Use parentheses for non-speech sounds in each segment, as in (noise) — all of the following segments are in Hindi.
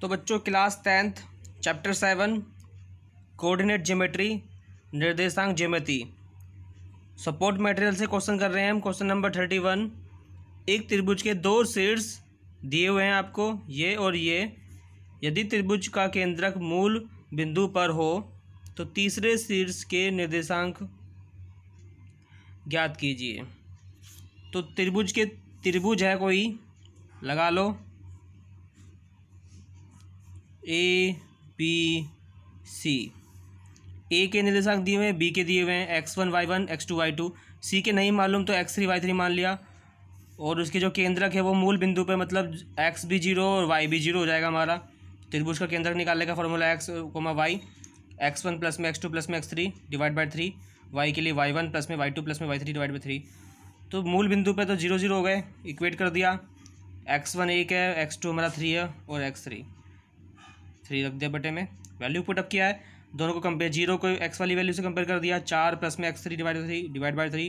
तो बच्चों class tenth chapter seven coordinate geometry निर्देशांक ज्योमेट्री सपोर्ट मटेरियल से क्वेश्चन कर रहे हैं हम क्वेश्चन नंबर थर्टी वन एक त्रिभुज के दो शीर्ष दिए हुए हैं आपको ये और ये यदि त्रिभुज का केंद्रक मूल बिंदु पर हो तो तीसरे शीर्ष के निर्देशांक ज्ञात कीजिए तो त्रिभुज के त्रिभुज है कोई लगा लो ए बी सी ए के निर्देशांक दिए हुए हैं बी के दिए हुए हैं x one y one x two y two सी के नहीं मालूम तो एक्स थ्री वाई थ्री मान लिया और उसके जो केंद्रक है वो मूल बिंदु पे मतलब एक्स भी जीरो और वाई भी जीरो हो जाएगा हमारा त्रिभुज का केंद्रक निकालने का formula x comma y x one plus में एक्स टू प्लस में x three divide by three y के लिए वाई वन प्लस में वाई टू प्लस में y three divide by three तो मूल बिंदु पे तो जीरो जीरो हो गए इक्वेट कर दिया एक्स वन एक है एक्स टू हमारा थ्री है और एक्स थ्री थ्री रख दिया बटे में वैल्यू पुटअप किया है दोनों को कंपेयर जीरो को एक्स वाली वैल्यू से कंपेयर कर दिया चार प्लस में x three divide three divide by three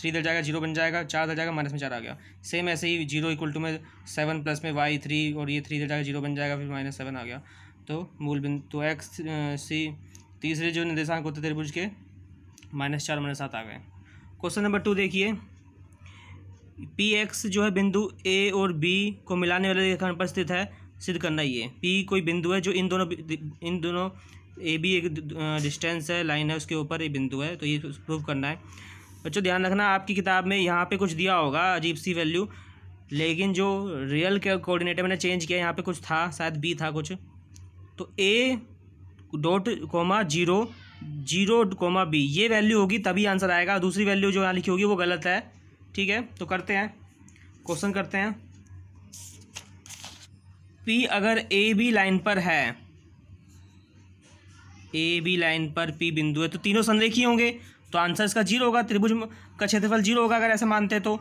three दर जाएगा जीरो बन जाएगा चार दर जाएगा माइनस में चार आ गया सेम ऐसे ही जीरो इक्वल टू में सेवन प्लस में वाई थ्री और ये थ्री दर जाएगा जीरो बन जाएगा फिर माइनस सेवन आ गया तो मूल बिंदु तो एक्स सी तीसरे जो निर्देशांक होते त्रिभुज के माइनस चार माइनस सात आ गए क्वेश्चन नंबर टू देखिए पी एक्स जो है बिंदु ए और बी को मिलाने वाले रेखा पर स्थित है सिद्ध करना ये पी कोई बिंदु है जो इन दोनों इन दोनों ए बी एक डिस्टेंस है लाइन है उसके ऊपर ये बिंदु है तो ये प्रूव करना है बच्चों ध्यान रखना आपकी किताब में यहाँ पे कुछ दिया होगा अजीब सी वैल्यू लेकिन जो रियल के कोऑर्डिनेटर मैंने चेंज किया यहाँ पे कुछ था शायद बी था कुछ तो A dot comma zero zero comma B ये वैल्यू होगी तभी आंसर आएगा दूसरी वैल्यू जो यहाँ लिखी होगी वो गलत है ठीक है तो करते हैं क्वेश्चन करते हैं पी अगर ए बी लाइन पर है ए बी लाइन पर पी बिंदु है तो तीनों संरेखी होंगे तो आंसर इसका जीरो होगा त्रिभुज का क्षेत्रफल जीरो होगा अगर ऐसा मानते तो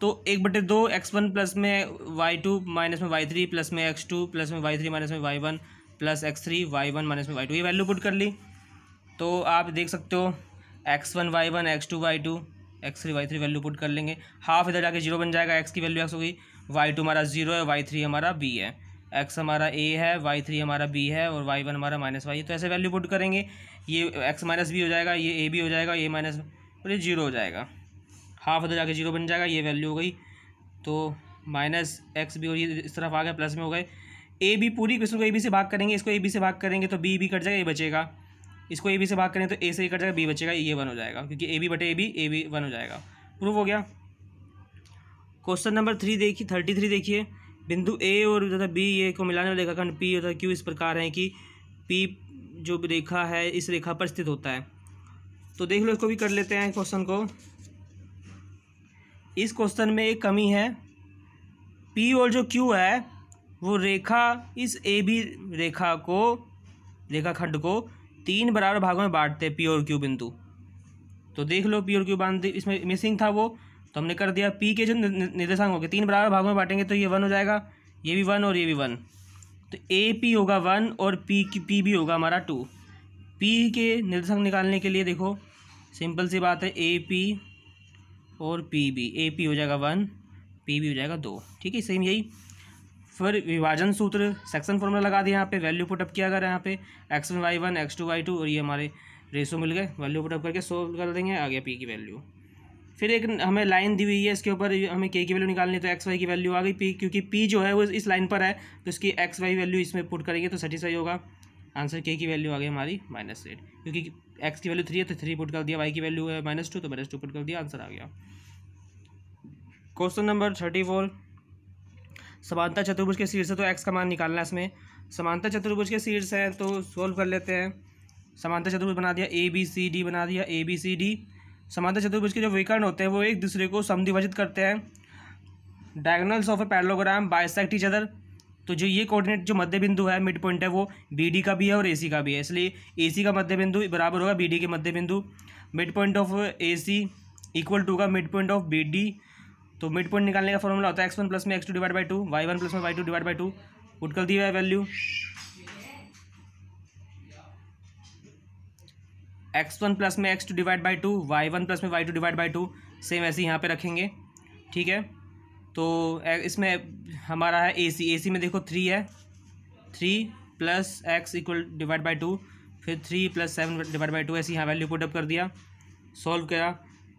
तो एक बटे दो एक्स वन प्लस में वाई टू माइनस में वाई थ्री प्लस में एक्स टू प्लस में वाई थ्री माइनस में y one plus x three y one minus में वाई टू ये वैल्यू पुट कर ली तो आप देख सकते हो x one y one x two y two x three y three value put कर लेंगे हाफ इधर जाके जीरो बन जाएगा एक्स की वैल्यू एक्स होगी वाई टू हमारा ज़ीरो है वाई थ्री हमारा बी है एक्स हमारा ए है वाई थ्री हमारा बी है और वाई वन हमारा माइनस वाई तो ऐसे वैल्यू पुट करेंगे ये एक्स माइनस बी हो जाएगा ये ए बी हो जाएगा ये माइनस और ये जीरो हो जाएगा हाफ उधर जाके जीरो बन जाएगा ये वैल्यू हो गई तो माइनस एक्स बी और ये इस तरफ आ गया प्लस में हो गए ए बी पूरी क्वेश्चन को ए बी से भाग करेंगे इसको ए बी से भाग करेंगे तो बी बी कट जाएगा ए बचेगा इसको ए बी से भाग करेंगे तो ए से ही कट जाएगा बी बचेगा ये वन हो जाएगा क्योंकि ए बी बटे A B A B one हो जाएगा प्रूव हो गया क्वेश्चन नंबर थ्री देखिए थर्टी थ्री देखिए बिंदु ए और तथा बी ए को मिलाने वाले रेखाखंड पी तथा क्यू इस प्रकार है कि पी जो रेखा है इस रेखा पर स्थित होता है तो देख लो इसको भी कर लेते हैं क्वेश्चन को इस क्वेश्चन में एक कमी है पी और जो क्यू है वो रेखा इस ए बी रेखा को रेखाखंड को तीन बराबर भागों में बांटते हैं पी और क्यू बिंदु तो देख लो पी और क्यू बांध इसमें मिसिंग था वो तो हमने कर दिया पी के जो निर्देशांक हो गए तीन बराबर भागों में बांटेंगे तो ये वन हो जाएगा ये भी वन और ये भी वन तो ए पी होगा वन और पी की पी भी होगा हमारा टू पी के निर्देशांक निकालने के लिए देखो सिंपल सी बात है ए पी और पी बी ए पी हो जाएगा वन पी बी हो जाएगा दो ठीक है सेम यही फिर विभाजन सूत्र सेक्शन फॉर्मूला लगा दिया यहाँ पे वैल्यू पुटअप किया गया यहाँ पे x one y one x two y two और ये हमारे रेशो मिल गए वैल्यू पुटअप करके सोल्व कर देंगे आ गया पी की वैल्यू फिर एक हमें लाइन दी हुई है इसके ऊपर हमें के की वैल्यू निकालनी है तो एक्स वाई की वैल्यू आ गई पी क्योंकि पी जो है वो इस लाइन पर है तो इसकी एक्स वाई वैल्यू इसमें पुट करेंगे तो सेटिसफाई होगा आंसर के की वैल्यू आ गई हमारी माइनस एट क्योंकि एक्स की वैल्यू थ्री है तो थ्री पुट कर दिया वाई की वैल्यू है माइनस टू तो माइनस टू पुट कर दिया आंसर आ गया क्वेश्चन नंबर थर्टी फोर समानता चतुर्भुज के शीर्ष है तो एक्स का मान निकालना है इसमें समानता चतुर्भुज के शीर्ष है तो सोल्व कर लेते हैं समानता चतुर्भुज बना दिया ए बी सी डी बना दिया ए बी सी डी समांतर चतुर्भुज के जो विकर्ण होते हैं वो एक दूसरे को समद्विभाजित करते हैं diagonals of a parallelogram bisect each other तो जो ये कोऑर्डिनेट जो मध्य बिंदु है मिड पॉइंट है वो बी का भी है और ए का भी है इसलिए ए का मध्य बिंदु बराबर होगा बी के मध्य बिंदु mid point of A equal to का मिड पॉइंट ऑफ बी तो मिड पॉइंट निकालने का फॉर्मूला होता है एक्स वन प्लस में x two divide by two y one plus में y two divide by two put दी दिया है वैल्यू एक्स वन प्लस में x two divide by two y one plus में y two divide by two same ऐसे यहाँ पे रखेंगे ठीक है तो इसमें हमारा है ए सी ए सी में देखो थ्री है three plus x equal divide by two फिर three plus seven divide by two ऐसे यहाँ वैल्यू पुटअप कर दिया सॉल्व करा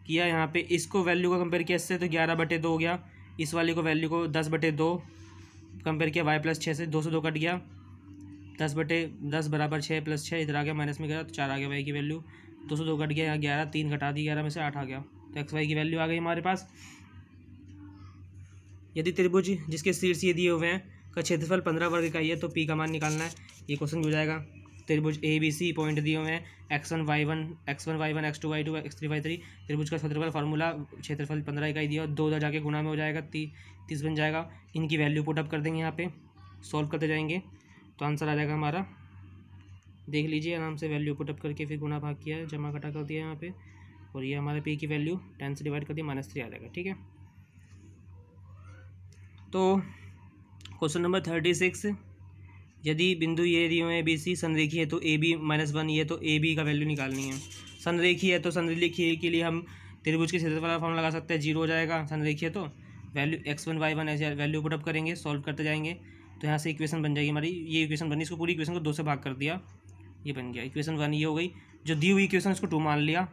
किया यहाँ पे इसको वैल्यू को कंपेयर किया इससे तो ग्यारह बटे दो हो गया इस वाले को वैल्यू को दस बटे दो कंपेयर किया वाई प्लस छः से दो सौ दो कट गया दस बटे दस बराबर छः प्लस छः इधर आ गया माइनस में गया तो चार आ गया वाई की वैल्यू दो सौ दो घट गया ग्यारह तीन घटा दी ग्यारह में से आठ आ गया तो एक्स वाई की वैल्यू आ गई हमारे पास यदि त्रिभुज जिसके शीर्ष ये दिए हुए हैं का क्षेत्रफल पंद्रह वर्ग का ही है तो पी का मान निकालना है ये क्वेश्चन हो जाएगा त्रिभुज ए बी सी पॉइंट दिए हुए हैं x one y one x one y one x two y two x three y three त्रिभुज का क्षेत्रफल फार्मूला क्षेत्रफल पंद्रह का ही दिया और दो दर जाके गुना में हो जाएगा ती, तीस बन जाएगा इनकी वैल्यू पुट अप कर देंगे यहाँ पे सॉल्व करते जाएंगे तो आंसर आ जाएगा हमारा देख लीजिए आराम से वैल्यू पुटअप करके फिर गुना भाग किया जमा घटा कर दिया यहाँ पे और ये हमारे पी की वैल्यू टेन से डिवाइड कर दिया माइनस थ्री आ जाएगा ठीक है तो क्वेश्चन नंबर थर्टी सिक्स यदि बिंदु ये दिए हुए बी सी संरेखी है तो ए बी माइनस वन ये तो ए बी का वैल्यू निकालनी है संरेखी है तो संरेखी के लिए हम त्रिभुज के क्षेत्र वाला फॉर्म लगा सकते हैं जीरो हो जाएगा संरेखी है तो value x one y one ऐसे वैल्यू पुटअप करेंगे सॉल्व करते जाएंगे तो यहाँ से इक्वेशन बन जाएगी हमारी ये इक्वेशन बनी इसको पूरी इक्वेशन को दो से भाग कर दिया ये बन गया इक्वेशन वन ये हो गई जो दी हुई इक्वेशन उसको टू मान लिया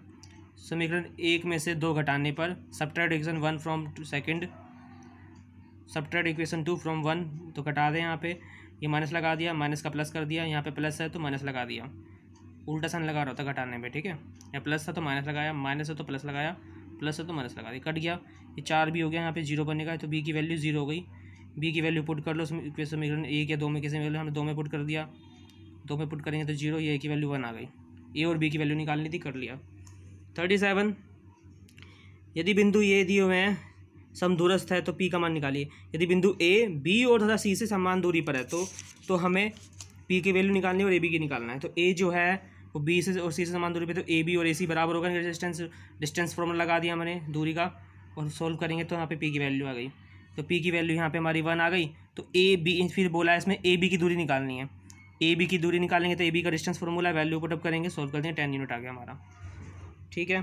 समीकरण एक में से दो घटाने पर subtract equation one from two second subtract equation two from one तो घटा दें यहाँ पे ये माइनस लगा दिया माइनस का प्लस कर दिया यहाँ पे प्लस है तो माइनस लगा दिया उल्टा सन लगा रहा था घटाने में ठीक है या प्लस था तो माइनस लगाया माइनस है तो प्लस लगाया प्लस है तो माइनस लगा दिया कट गया ये चार भी हो गया यहाँ पे जीरो बनेगा तो बी की वैल्यू जीरो हो गई बी की वैल्यू पुट कर लो उसमें इक्वेशन में एक या दो में कैसे वैल्यू हमने दो में पुट कर दिया दो में पुट करेंगे तो जीरो ए की वैल्यू वन आ गई ए और बी की वैल्यू निकालनी थी कर लिया थर्टी सेवन यदि बिंदु ए दिए हुए हैं सम दूरस्थ है तो पी का मान निकालिए यदि बिंदु ए बी और तथा सी से समान दूरी पर है तो तो हमें पी की वैल्यू निकालनी है और ए बी की निकालना है तो ए जो है वो बी से और सी से समान दूरी पर तो ए बी और ए सी बराबर होगा डिस्टेंस डिस्टेंस फॉर्मूला लगा दिया मैंने दूरी का और सोल्व करेंगे तो यहाँ पे पी की वैल्यू आ गई तो पी की वैल्यू यहाँ पे हमारी वन आ गई तो ए बी फिर बोला है इसमें ए बी की दूरी निकालनी है ए बी की दूरी निकालेंगे तो ए बी का डिस्टेंस फॉर्मूला वैल्यू पुटअप करेंगे सॉल्व करते हैं टेन यूनिट आ गया हमारा ठीक है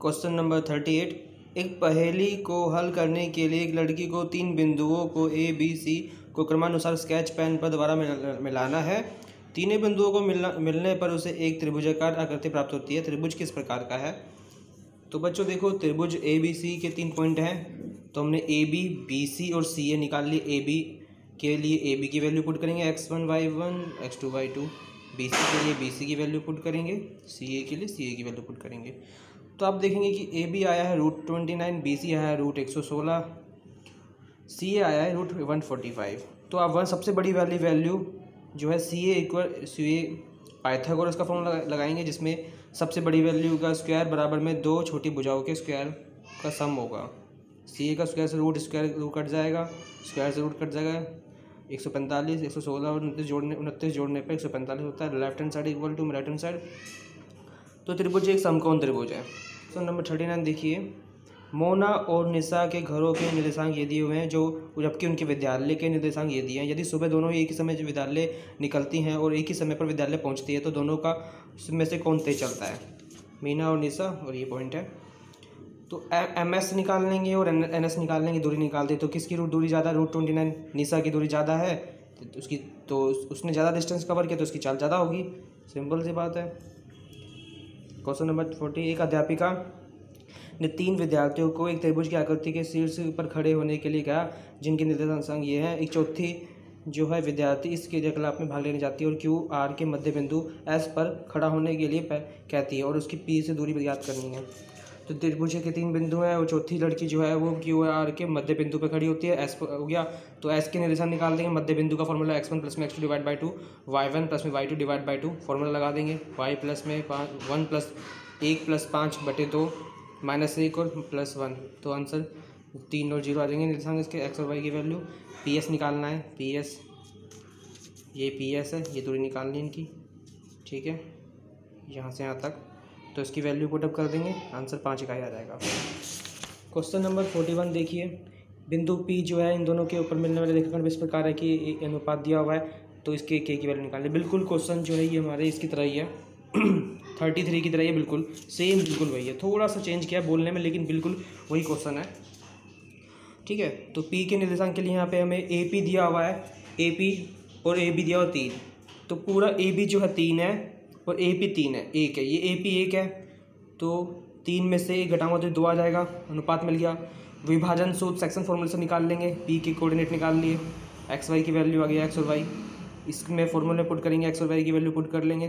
क्वेश्चन नंबर थर्टी एट एक पहेली को हल करने के लिए एक लड़की को तीन बिंदुओं को ए बी सी को क्रमानुसार स्केच पेन पर दोबारा मिलाना है तीनों बिंदुओं को मिलना मिलने पर उसे एक त्रिभुजाकार आकृति प्राप्त होती है त्रिभुज किस प्रकार का है तो बच्चों देखो त्रिभुज ए बी सी के तीन पॉइंट हैं तो हमने ए बी बी सी और सी ए निकाल लिए ए बी के लिए ए बी की वैल्यू पुट करेंगे x one y one x two y two B C के लिए बी सी की वैल्यू पुट करेंगे सी ए के लिए सी ए की वैल्यू पुट करेंगे तो आप देखेंगे कि ए बी आया है root twenty nine B C आया है रूट एक सौ सोलह सी ए आया है रूट वन फोर्टी फाइव तो आप वन सबसे बड़ी वाली वैल्यू जो है C A equal C A Pythagoras का फॉर्म लगाएंगे जिसमें सबसे बड़ी वैल्यू का स्क्वायर बराबर में दो छोटी भुजाओं के स्क्वायर का सम होगा सी का स्क्वायर से रूट स्क्वायर रूट कट जाएगा स्क्वायर से रूट कट जाएगा एक सौ पैंतालीस एक सौ सोलह और उनतीस जोड़ने उनतीस जोड़ने पर एक सौ पैंतालीस होता है left hand side equal to right hand side तो त्रिभुज एक समकोण त्रिभुज है सो नंबर थर्टी नाइन देखिए मोना और निशा के घरों के निर्देशांक ये दिए हुए हैं जो जबकि उनके विद्यालय के निर्देशांक ये दिए हैं यदि सुबह दोनों एक ही समय विद्यालय निकलती हैं और एक ही समय पर विद्यालय पहुँचती है तो दोनों का में से कौन तेज चलता है मीना और निशा और ये पॉइंट है तो एम एस निकाल लेंगे और एन एस निकाल लेंगे दूरी निकाल दी तो किसकी रूट दूरी ज़्यादा रूट ट्वेंटी नाइन निशा की दूरी ज़्यादा है तो उसकी तो उसने ज़्यादा डिस्टेंस कवर किया तो उसकी चाल ज़्यादा होगी सिंपल सी बात है क्वेश्चन नंबर फोर्टी एक अध्यापिका ने तीन विद्यार्थियों को एक त्रिभुज की आकृति के शीर्ष पर खड़े होने के लिए कहा जिनके संग ये है एक चौथी जो है विद्यार्थी इस क्रियाकलाप में भाग लेने जाती है और क्यू आर के मध्य बिंदु एस पर खड़ा होने के लिए कहती है और उसकी पी से दूरी ज्ञात करनी है तो त्रिभुज के तीन बिंदु हैं और चौथी लड़की जो है वो क्यू आर के मध्य बिंदु पर खड़ी होती है एस पर हो गया तो एस के निर्देशन निकाल देंगे मध्य बिंदु का फॉर्मूला एक्स वन प्लस में x two divide by two y one plus में y two divide by two formula लगा देंगे वाई प्लस में वन प्लस एक प्लस पाँच बटे दो माइनस एक और प्लस वन तो आंसर तीन और जीरो आ जाएंगे निर्देशांक इसके एक्स और वाई की वैल्यू पी एस निकालना है पी एस ये पी एस है ये दूरी निकालनी इनकी ठीक है यहाँ से यहाँ तक तो इसकी वैल्यू पुटअप कर देंगे आंसर पाँच इकाई आ जाएगा क्वेश्चन नंबर फोर्टी वन देखिए बिंदु पी जो है इन दोनों के ऊपर मिलने वाले रेखाखंड इस प्रकार है कि अनुपात दिया हुआ है तो इसके के की वैल्यू निकालनी बिल्कुल क्वेश्चन जो है ये हमारे इसकी तरह ही है (clears throat) थर्टी थ्री की तरह ये बिल्कुल सेम बिल्कुल वही है थोड़ा सा चेंज किया बोलने में लेकिन बिल्कुल वही क्वेश्चन है ठीक है तो पी के निर्देशांक के लिए यहाँ पे हमें ए पी दिया हुआ है ए पी और ए बी दिया हुआ तीन तो पूरा ए बी जो है तीन है और ए पी तीन है एक है ये ए पी एक है तो तीन में से एक घटाऊंगा तो दो आ जाएगा अनुपात मिल गया विभाजन सूत्र सेक्शन फॉर्मूले से निकाल लेंगे पी के कोऑर्डिनेट निकाल लिए एक्स वाई की वैल्यू आ गया एक्स और वाई इसमें फॉर्मूले पुट करेंगे एक्स और वाई की वैल्यू पुट कर लेंगे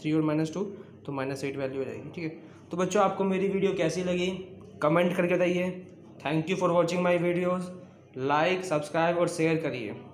थ्री और माइनस टू तो माइनस एट वैल्यू हो जाएगी ठीक है तो बच्चों आपको मेरी वीडियो कैसी लगी कमेंट करके बताइए thank you for watching my videos like subscribe और शेयर करिए